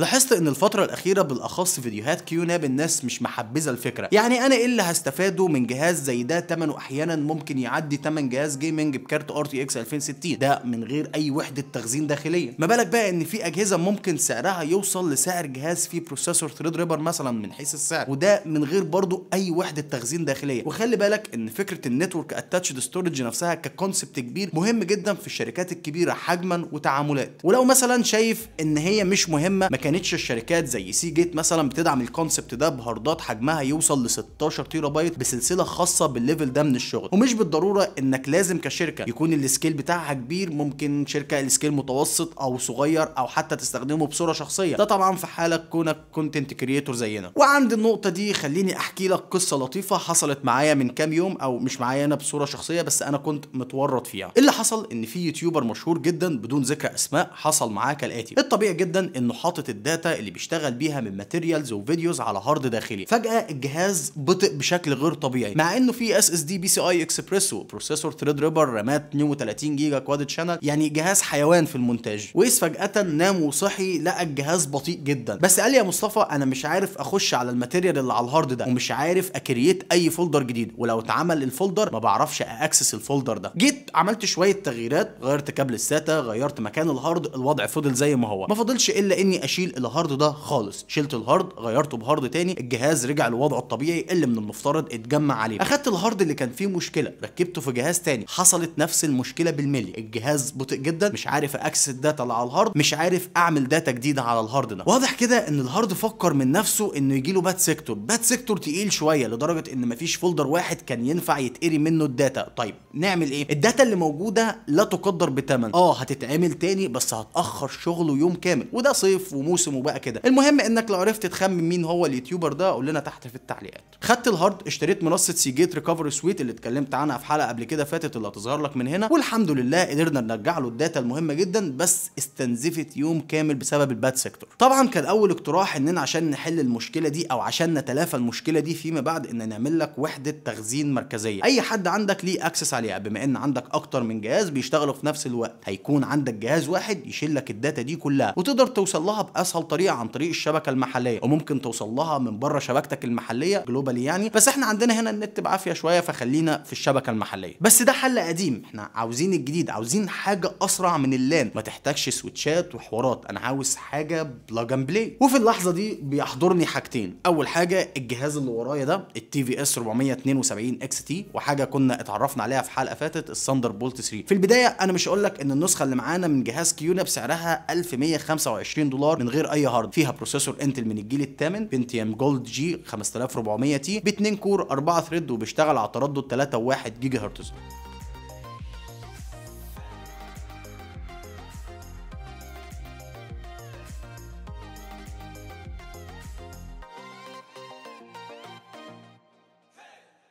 لاحظت ان الفترة الاخيرة بالاخص فيديوهات كيوناب الناس مش محبذة الفكرة يعني انا ايه اللي هستفاده من جهاز زي ده تمنه احيانا ممكن يعدي تمن جهاز جيمنج بكارت ار تي اكس 2060 ده من غير اي وحدة تخزين داخلية ما بالك بقى ان في اجهزة ممكن سعرها يوصل لسعر جهاز فيه بروسيسور ثريد ريبر مثلا من حيث السعر وده من غير برضو اي وحدة تخزين داخلية وخلي بالك ان فكرة النتورك اتاتشد ستورج نفسها ككونسبت كبير مهم جدا في الشركات الكبيرة حجما وتعاملات ولو مثلا شايف ان هي مش مهمة كانتش الشركات زي سي جيت مثلا بتدعم الكونسبت ده بهاردات حجمها يوصل ل 16 تيرا بايت بسلسله خاصه بالليفل ده من الشغل ومش بالضروره انك لازم كشركه يكون السكيل بتاعها كبير ممكن شركه السكيل متوسط او صغير او حتى تستخدمه بصوره شخصيه ده طبعا في حاله كونك كونتنت كريتور زينا وعند النقطه دي خليني احكي لك قصه لطيفه حصلت معايا من كام يوم او مش معايا انا بصوره شخصيه بس انا كنت متورط فيها إيه اللي حصل ان في يوتيوبر مشهور جدا بدون ذكر اسماء حصل معاه كالاتي الطبيعي جدا انه حاطط الداتا اللي بيشتغل بيها من ماتيريالز وفيديوز على هارد داخلي فجاه الجهاز بطئ بشكل غير طبيعي مع انه في اس اس دي بي سي اي اكسبريسو بروسيسور ثريد ريبر رامات 32 جيجا كواد شانل يعني جهاز حيوان في المونتاج ويس فجاه نام وصحي لقى الجهاز بطيء جدا بس قال يا مصطفى انا مش عارف اخش على الماتيريال اللي على الهارد ده ومش عارف اكريت اي فولدر جديد ولو اتعمل الفولدر ما بعرفش اكسس الفولدر ده جيت عملت شويه تغييرات غيرت كابل الساتا غيرت مكان الهارد الوضع فضل زي ما هو ما فضلش الا اني اشيل تشيل الهارد ده خالص شلت الهارد غيرته بهارد تاني الجهاز رجع لوضعه الطبيعي اللي من المفترض اتجمع عليه اخدت الهارد اللي كان فيه مشكله ركبته في جهاز تاني حصلت نفس المشكله بالملي الجهاز بطيء جدا مش عارف اكسس الداتا اللي على الهارد مش عارف اعمل داتا جديده على الهارد ده واضح كده ان الهارد فكر من نفسه انه يجي له باد سيكتور باد سيكتور تقيل شويه لدرجه ان مفيش فولدر واحد كان ينفع يتقري منه الداتا طيب نعمل ايه الداتا اللي موجوده لا تقدر بثمن اه هتتعمل تاني بس هتاخر شغله يوم كامل وده صيف وم الموسم وبقى كده المهم انك لو عرفت تخمن مين هو اليوتيوبر ده قول لنا تحت في التعليقات خدت الهارد اشتريت منصه سي جيت ريكفري سويت اللي اتكلمت عنها في حلقه قبل كده فاتت اللي هتظهر لك من هنا والحمد لله قدرنا نرجع له الداتا المهمه جدا بس استنزفت يوم كامل بسبب الباد سيكتور طبعا كان اول اقتراح اننا عشان نحل المشكله دي او عشان نتلافى المشكله دي فيما بعد ان نعمل لك وحده تخزين مركزيه اي حد عندك ليه اكسس عليها بما ان عندك اكتر من جهاز بيشتغلوا في نفس الوقت هيكون عندك جهاز واحد يشيل لك الداتا دي كلها وتقدر توصل لها اسهل طريقه عن طريق الشبكه المحليه وممكن توصل لها من بره شبكتك المحليه جلوبالي يعني بس احنا عندنا هنا النت بعافيه شويه فخلينا في الشبكه المحليه بس ده حل قديم احنا عاوزين الجديد عاوزين حاجه اسرع من اللان ما تحتاجش سويتشات وحوارات انا عاوز حاجه بلاج اند بلاي وفي اللحظه دي بيحضرني حاجتين اول حاجه الجهاز اللي ورايا ده التي في اس 472 اكس تي وحاجه كنا اتعرفنا عليها في حلقه فاتت الثاندر بولت 3 في البدايه انا مش هقول لك ان النسخه اللي معانا من جهاز كيونا بسعرها 1125 دولار من غير اي هارد فيها بروسيسور انتل من الجيل الثامن بنتيام جولد جي 5400 تي ب 2 كور 4 ثريد وبيشتغل على تردد 3.1 جيجا هرتز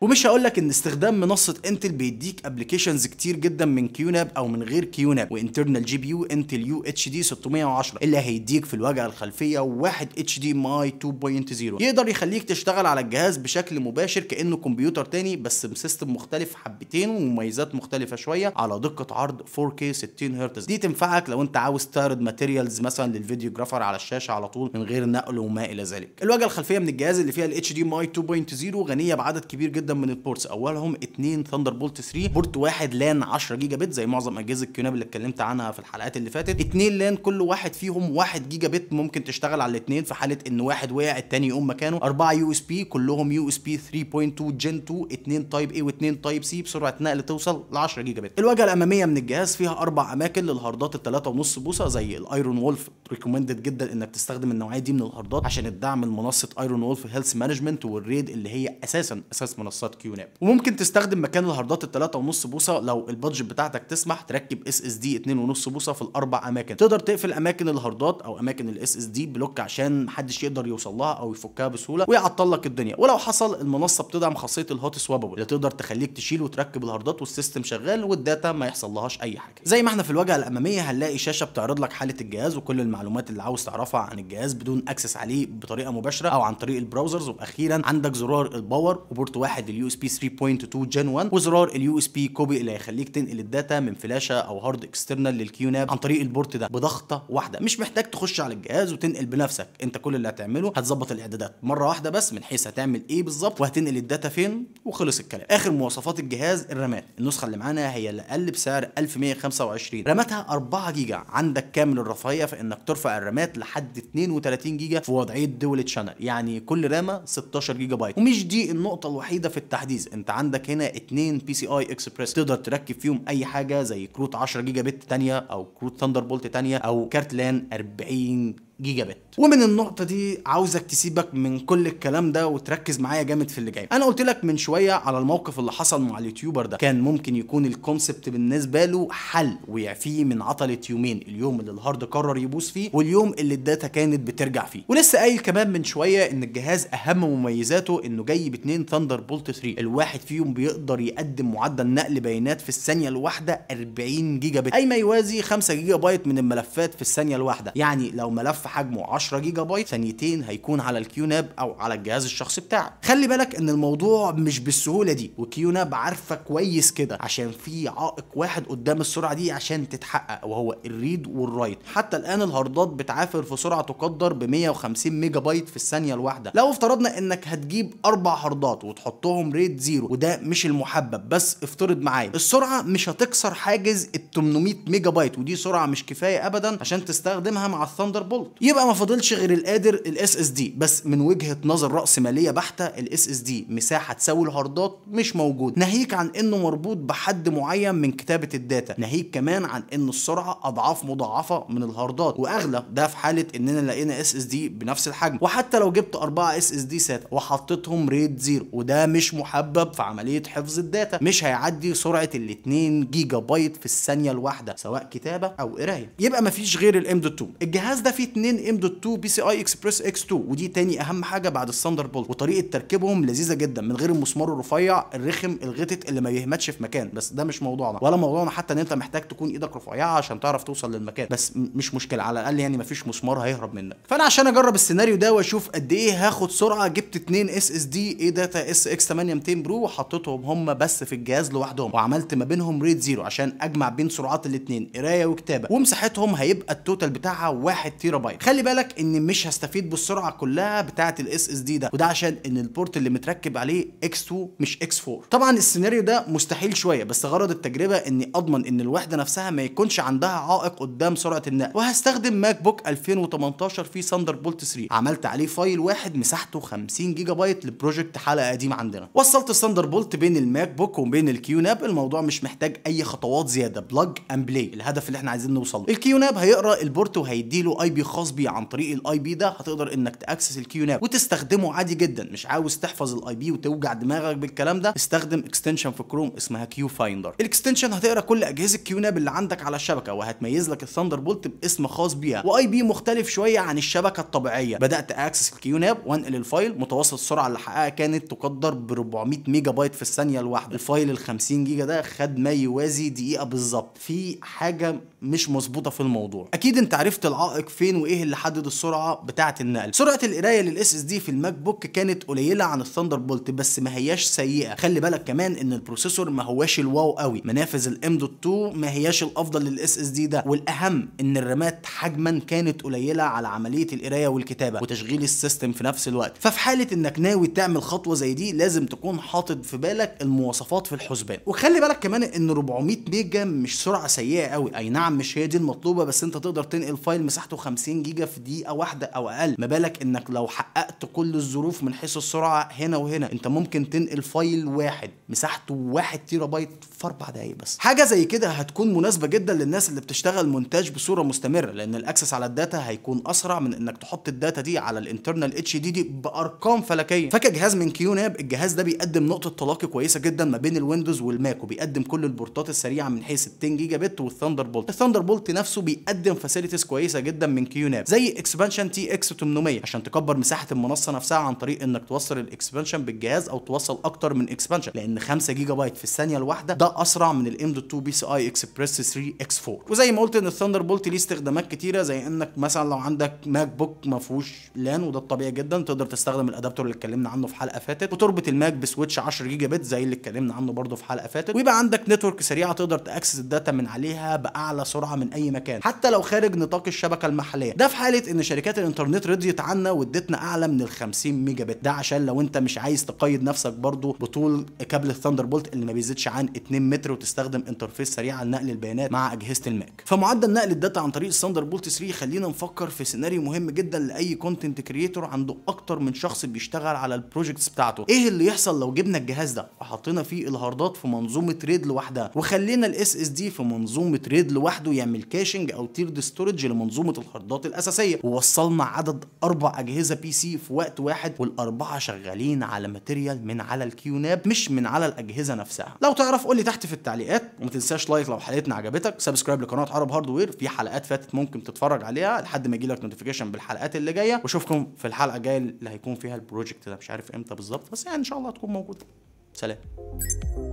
ومش هقول لك ان استخدام منصه انتل بيديك ابلكيشنز كتير جدا من كيوناب او من غير كيوناب وانترنال جي بي يو انتل يو اتش دي 610 اللي هيديك في الواجهه الخلفيه واحد اتش دي ماي 2.0 يقدر يخليك تشتغل على الجهاز بشكل مباشر كانه كمبيوتر تاني بس بسيستم مختلف حبتين ومميزات مختلفه شويه على دقه عرض 4K 60 هرتز دي تنفعك لو انت عاوز تعرض ماتيريالز مثلا للفيديو جرافر على الشاشه على طول من غير نقل وما الى ذلك الواجهه الخلفيه من الجهاز اللي فيها الاتش دي ماي 2.0 غنيه بعدد كبير جدا جدا من البورتس اولهم اثنين ثاندر بولت 3 بورت واحد لان 10 جيجا بت زي معظم اجهزه كيوناب اللي اتكلمت عنها في الحلقات اللي فاتت اثنين لان كل واحد فيهم 1 جيجا بت ممكن تشتغل على الاثنين في حاله ان واحد وقع الثاني يقوم مكانه اربعه يو اس بي كلهم يو اس بي 3.2 جن 2 اثنين تايب اي واثنين تايب سي بسرعه نقل توصل ل 10 جيجا بت الواجهه الاماميه من الجهاز فيها اربع اماكن للهاردات ال 3.5 بوصه زي الايرون وولف ريكومندد جدا انك تستخدم النوعيه دي من الهاردات عشان الدعم لمنصه ايرون وولف هيلث مانجمنت والريد اللي هي اساسا اساس منصه منصات كيوناب وممكن تستخدم مكان الهاردات ال 3.5 بوصه لو البادجت بتاعتك تسمح تركب اس اس دي 2.5 بوصه في الاربع اماكن تقدر تقفل اماكن الهاردات او اماكن الاس اس دي بلوك عشان محدش يقدر يوصل لها او يفكها بسهوله ويعطل لك الدنيا ولو حصل المنصه بتدعم خاصيه الهوت سوابل اللي تقدر تخليك تشيل وتركب الهاردات والسيستم شغال والداتا ما يحصل لهاش اي حاجه زي ما احنا في الواجهه الاماميه هنلاقي شاشه بتعرض لك حاله الجهاز وكل المعلومات اللي عاوز تعرفها عن الجهاز بدون اكسس عليه بطريقه مباشره او عن طريق البراوزرز واخيرا عندك زرار الباور وبورت واحد اليو اس بي 3.2 جن 1 وزرار اليو اس بي كوبي اللي هيخليك تنقل الداتا من فلاشه او هارد اكسترنال للكيوناب عن طريق البورت ده بضغطه واحده مش محتاج تخش على الجهاز وتنقل بنفسك انت كل اللي هتعمله هتظبط الاعدادات مره واحده بس من حيث هتعمل ايه بالظبط وهتنقل الداتا فين وخلص الكلام اخر مواصفات الجهاز الرامات النسخه اللي معانا هي الاقل بسعر 1125 راماتها 4 جيجا عندك كامل الرفاهيه في انك ترفع الرامات لحد 32 جيجا في وضعيه دول تشانل يعني كل رامه 16 جيجا بايت ومش دي النقطه الوحيده في التحديث انت عندك هنا اتنين بي سي اي اكسبريس تقدر تركب فيهم اي حاجه زي كروت 10 جيجا بت ثانيه او كروت ثاندر بولت ثانيه او كارت لان 40 جيجا بت ومن النقطه دي عاوزك تسيبك من كل الكلام ده وتركز معايا جامد في اللي جاي انا قلت لك من شويه على الموقف اللي حصل مع اليوتيوبر ده كان ممكن يكون الكونسبت بالنسبه له حل ويعفيه من عطله يومين اليوم اللي الهارد قرر يبوس فيه واليوم اللي الداتا كانت بترجع فيه ولسه قايل كمان من شويه ان الجهاز اهم مميزاته انه جاي باتنين ثاندر بولت 3 الواحد فيهم بيقدر يقدم معدل نقل بيانات في الثانيه الواحده 40 جيجا بت اي ما يوازي 5 جيجا بايت من الملفات في الثانيه الواحده يعني لو ملف حجمه 10 جيجا بايت ثانيتين هيكون على الكيو ناب او على الجهاز الشخصي بتاعك خلي بالك ان الموضوع مش بالسهوله دي وكيو ناب عارفه كويس كده عشان في عائق واحد قدام السرعه دي عشان تتحقق وهو الريد والرايت حتى الان الهاردات بتعافر في سرعه تقدر ب 150 ميجا بايت في الثانيه الواحده لو افترضنا انك هتجيب اربع هاردات وتحطهم ريد زيرو وده مش المحبب بس افترض معايا السرعه مش هتكسر حاجز ال 800 ميجا بايت ودي سرعه مش كفايه ابدا عشان تستخدمها مع الثاندر بولت يبقى ما فاضلش غير القادر الاس اس دي بس من وجهه نظر راسماليه بحته الاس اس دي مساحه تساوي الهاردات مش موجود ناهيك عن انه مربوط بحد معين من كتابه الداتا ناهيك كمان عن ان السرعه اضعاف مضاعفه من الهاردات واغلى ده في حاله اننا لقينا اس اس دي بنفس الحجم وحتى لو جبت أربعة اس اس دي سات وحطيتهم ريت زيرو وده مش محبب في عمليه حفظ الداتا مش هيعدي سرعه ال 2 جيجا بايت في الثانيه الواحده سواء كتابه او قرايه يبقى مفيش غير الام دوت 2 الجهاز ده فيه 2 ام دوت 2 بي سي اي اكسبريس اكس 2 ودي تاني اهم حاجه بعد الثاندر بولت وطريقه تركيبهم لذيذه جدا من غير المسمار الرفيع الرخم الغتت اللي ما بيهمتش في مكان بس ده مش موضوعنا ولا موضوعنا حتى ان انت محتاج تكون ايدك رفيعه عشان تعرف توصل للمكان بس مش مشكله على الاقل يعني مفيش مسمار هيهرب منك فانا عشان اجرب السيناريو ده واشوف قد ايه هاخد سرعه جبت 2 اس اس دي اي داتا اس اكس 8200 برو وحطيتهم هم بس في الجهاز لوحدهم وعملت ما بينهم ريت زيرو عشان اجمع بين سرعات الاثنين قرايه وكتابه ومساحتهم هيبقى التوتال بتاعها 1 تيرا بايت خلي بالك ان مش هستفيد بالسرعه كلها بتاعه الاس اس دي ده وده عشان ان البورت اللي متركب عليه اكس 2 مش اكس 4 طبعا السيناريو ده مستحيل شويه بس غرض التجربه اني اضمن ان الوحده نفسها ما يكونش عندها عائق قدام سرعه النقل وهستخدم ماك بوك 2018 في ساندر بولت 3 عملت عليه فايل واحد مساحته 50 جيجا بايت لبروجكت حلقه قديم عندنا وصلت الساندر بولت بين الماك بوك وبين الكيوناب الموضوع مش محتاج اي خطوات زياده بلج اند بلاي الهدف اللي احنا عايزين نوصله الكيوناب هيقرا البورت وهيديله اي بي خاص الخاص بيه عن طريق الاي بي ده هتقدر انك تاكسس الكيو ناب وتستخدمه عادي جدا مش عاوز تحفظ الاي بي وتوجع دماغك بالكلام ده استخدم اكستنشن في كروم اسمها كيو فايندر الاكستنشن هتقرا كل اجهزه كيو ناب اللي عندك على الشبكه وهتميز لك الثاندر بولت باسم خاص بيها واي بي مختلف شويه عن الشبكه الطبيعيه بدات اكسس الكيو ناب وانقل الفايل متوسط السرعه اللي حققها كانت تقدر ب 400 ميجا بايت في الثانيه الواحده الفايل ال 50 جيجا ده خد ما يوازي دقيقه بالظبط في حاجه مش مظبوطه في الموضوع اكيد انت عرفت العائق فين وايه اللي حدد السرعه بتاعه النقل سرعه القرايه للاس اس دي في الماك بوك كانت قليله عن الثاندر بولت بس ما هياش سيئه خلي بالك كمان ان البروسيسور ما هواش الواو قوي منافذ الام دوت 2 ما هياش الافضل للاس اس دي ده والاهم ان الرامات حجما كانت قليله على عمليه القرايه والكتابه وتشغيل السيستم في نفس الوقت ففي حاله انك ناوي تعمل خطوه زي دي لازم تكون حاطط في بالك المواصفات في الحسبان وخلي بالك كمان ان 400 ميجا مش سرعه سيئه قوي اي نعم مش هي دي المطلوبه بس انت تقدر تنقل فايل مساحته 50 2 جيجا في دقيقه واحده او اقل ما بالك انك لو حققت كل الظروف من حيث السرعه هنا وهنا انت ممكن تنقل فايل واحد مساحته 1 تيرا بايت في اربع دقايق بس حاجه زي كده هتكون مناسبه جدا للناس اللي بتشتغل مونتاج بصوره مستمره لان الاكسس على الداتا هيكون اسرع من انك تحط الداتا دي على الانترنال اتش دي دي بارقام فلكيه فكجهاز من كيوناب الجهاز ده بيقدم نقطه تلاقي كويسه جدا ما بين الويندوز والماك وبيقدم كل البورتات السريعه من حيث 10 جيجا بت والثاندر بولت الثاندر بولت نفسه بيقدم فاسيلتيز كويسه جدا من كيو مليونير زي اكسبانشن تي اكس 800 عشان تكبر مساحه المنصه نفسها عن طريق انك توصل الاكسبانشن بالجهاز او توصل اكتر من اكسبانشن لان 5 جيجا بايت في الثانيه الواحده ده اسرع من الام دوت 2 بي سي اي اكسبريس 3 اكس 4 وزي ما قلت ان الثاندر بولت ليه استخدامات كتيره زي انك مثلا لو عندك ماك بوك ما فيهوش لان وده الطبيعي جدا تقدر تستخدم الادابتور اللي اتكلمنا عنه في حلقه فاتت وتربط الماك بسويتش 10 جيجا بت زي اللي اتكلمنا عنه برده في حلقه فاتت ويبقى عندك نتورك سريعه تقدر تاكسس الداتا من عليها باعلى سرعه من اي مكان حتى لو خارج نطاق الشبكه المحليه ده في حاله ان شركات الانترنت رضيت عنا وادتنا اعلى من ال 50 ميجا بت ده عشان لو انت مش عايز تقيد نفسك برضو بطول كابل الثاندر بولت اللي ما بيزيدش عن 2 متر وتستخدم انترفيس سريع لنقل البيانات مع اجهزه الماك فمعدل نقل الداتا عن طريق الثاندر بولت 3 خلينا نفكر في سيناريو مهم جدا لاي كونتنت كريتور عنده اكتر من شخص بيشتغل على البروجكتس بتاعته ايه اللي يحصل لو جبنا الجهاز ده وحطينا فيه الهاردات في منظومه ريد لوحدها وخلينا الاس اس دي في منظومه ريد لوحده يعمل كاشنج او تيرد ستورج لمنظومه الهاردات الاساسيه ووصلنا عدد اربع اجهزه بي سي في وقت واحد والاربعه شغالين على ماتيريال من على الكيوناب مش من على الاجهزه نفسها لو تعرف قول لي تحت في التعليقات وما تنساش لايك لو حلقتنا عجبتك سبسكرايب لقناه عرب هاردوير في حلقات فاتت ممكن تتفرج عليها لحد ما يجيلك نوتيفيكيشن بالحلقات اللي جايه واشوفكم في الحلقه الجايه اللي هيكون فيها البروجكت ده مش عارف امتى بالظبط بس يعني ان شاء الله هتكون موجوده سلام